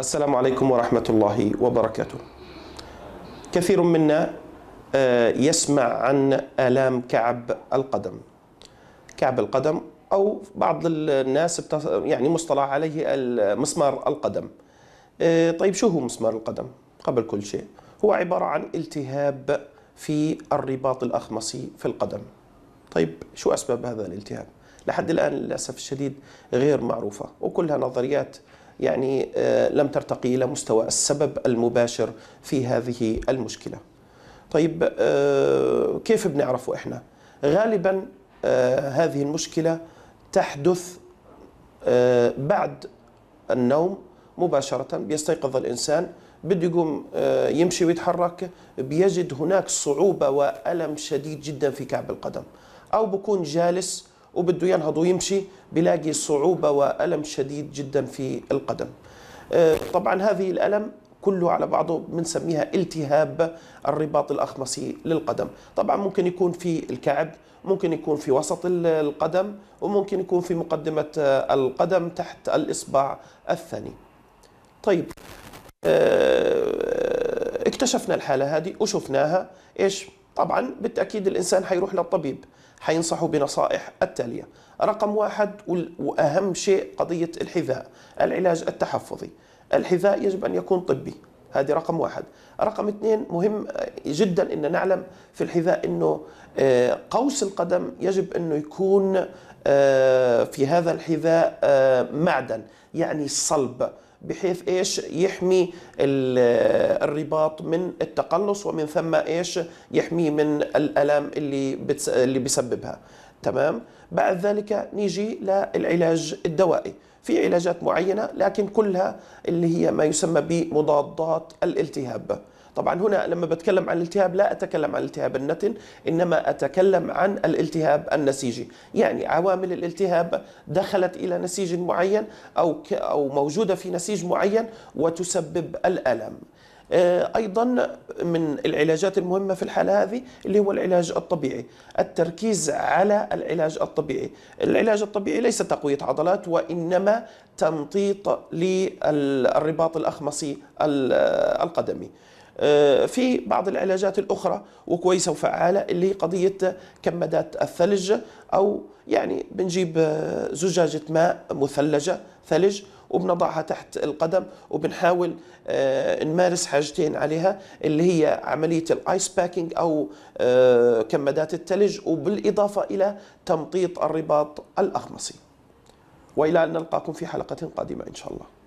السلام عليكم ورحمة الله وبركاته كثير منا آه، يسمع عن آلام كعب القدم كعب القدم أو بعض الناس يعني مصطلح عليه مسمار القدم آه، طيب شو هو مسمار القدم؟ قبل كل شيء هو عبارة عن التهاب في الرباط الأخمصي في القدم طيب شو أسباب هذا الالتهاب؟ لحد الآن للأسف الشديد غير معروفة وكلها نظريات يعني آه, لم ترتقي إلى مستوى السبب المباشر في هذه المشكلة طيب آه, كيف بنعرفه إحنا؟ غالبا آه, هذه المشكلة تحدث بعد النوم مباشرة بيستيقظ الإنسان بده يقوم يمشي ويتحرك بيجد هناك صعوبة وألم شديد جدا في كعب القدم أو بكون جالس وبده ينهض ويمشي بلاقي صعوبة وألم شديد جدا في القدم آه، طبعا هذه الألم كله على بعضه بنسميها التهاب الرباط الأخمصي للقدم طبعا ممكن يكون في الكعب ممكن يكون في وسط القدم وممكن يكون في مقدمة آه، القدم تحت الإصبع الثاني طيب آه، اكتشفنا الحالة هذه وشفناها إيش طبعا بالتأكيد الإنسان حيروح للطبيب حينصحه بنصائح التالية رقم واحد وأهم شيء قضية الحذاء العلاج التحفظي الحذاء يجب أن يكون طبي هذه رقم واحد رقم اثنين مهم آه، جدا أن نعلم في الحذاء أنه آه، قوس القدم يجب أنه يكون آه، في هذا الحذاء معدن يعني الصلب بحيث ايش يحمي الرباط من التقلص ومن ثم ايش يحميه من الالام اللي بتس... اللي بيسببها تمام بعد ذلك نيجي للعلاج الدوائي في علاجات معينه لكن كلها اللي هي ما يسمى بمضادات الالتهاب طبعا هنا لما بتكلم عن الالتهاب لا أتكلم عن التهاب النتن إنما أتكلم عن الالتهاب النسيجي يعني عوامل الالتهاب دخلت إلى نسيج معين أو, أو موجودة في نسيج معين وتسبب الألم آه، ايضا من العلاجات المهمه في الحاله هذه اللي هو العلاج الطبيعي التركيز على العلاج الطبيعي العلاج الطبيعي ليس تقويه عضلات وانما تمطيط للرباط الاخمصي القدمي آه، في بعض العلاجات الأخرى وكويسة وفعالة اللي هي قضية كمادات الثلج أو يعني بنجيب آه، زجاجة ماء مثلجة ثلج وبنضعها تحت القدم وبنحاول آه، نمارس حاجتين عليها اللي هي عملية الايس باكينج أو كمادات الثلج وبالإضافة إلى تمطيط الرباط الأخمصي وإلى أن نلقاكم في حلقة قادمة إن شاء الله